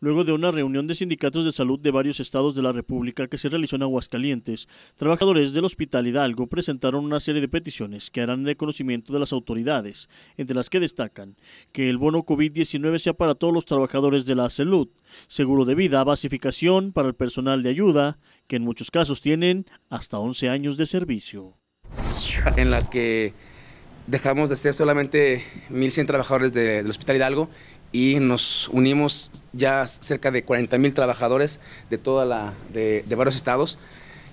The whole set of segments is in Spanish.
luego de una reunión de sindicatos de salud de varios estados de la República que se realizó en Aguascalientes, trabajadores del Hospital Hidalgo presentaron una serie de peticiones que harán de conocimiento de las autoridades, entre las que destacan que el bono COVID-19 sea para todos los trabajadores de la salud, seguro de vida, basificación para el personal de ayuda, que en muchos casos tienen hasta 11 años de servicio. En la que dejamos de ser solamente 1.100 trabajadores del Hospital Hidalgo y nos unimos ya cerca de 40 mil trabajadores de, toda la, de, varios estados,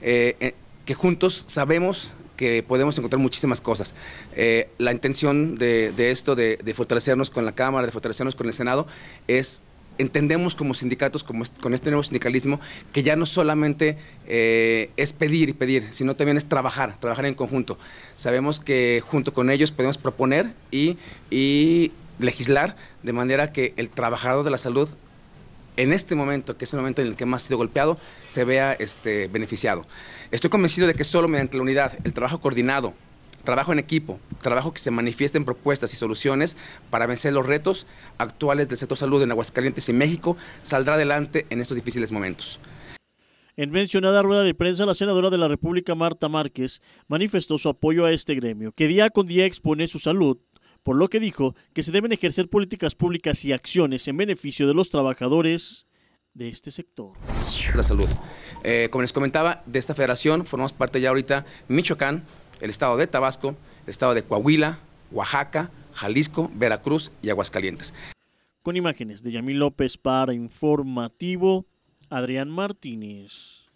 eh, eh, que juntos sabemos que podemos encontrar muchísimas cosas. Eh, la intención de, de esto, de, fortalecernos con la Cámara, de fortalecernos con el Senado, es entendemos como sindicatos, como con este nuevo sindicalismo, que ya no solamente es pedir y pedir, sino también es trabajar, trabajar en conjunto. Sabemos que junto con ellos podemos proponer y, y legislar de manera que el trabajador de la salud en este momento, que es el momento en el que más ha sido golpeado, se vea este, beneficiado. Estoy convencido de que solo mediante la unidad, el trabajo coordinado, trabajo en equipo, trabajo que se manifieste en propuestas y soluciones para vencer los retos actuales del sector salud en Aguascalientes y México, saldrá adelante en estos difíciles momentos. En mencionada rueda de prensa, la senadora de la República, Marta Márquez, manifestó su apoyo a este gremio, que día con día expone su salud por lo que dijo que se deben ejercer políticas públicas y acciones en beneficio de los trabajadores de este sector. La salud. Eh, como les comentaba, de esta federación formamos parte ya ahorita Michoacán, el estado de Tabasco, el estado de Coahuila, Oaxaca, Jalisco, Veracruz y Aguascalientes. Con imágenes de Yamil López para Informativo, Adrián Martínez.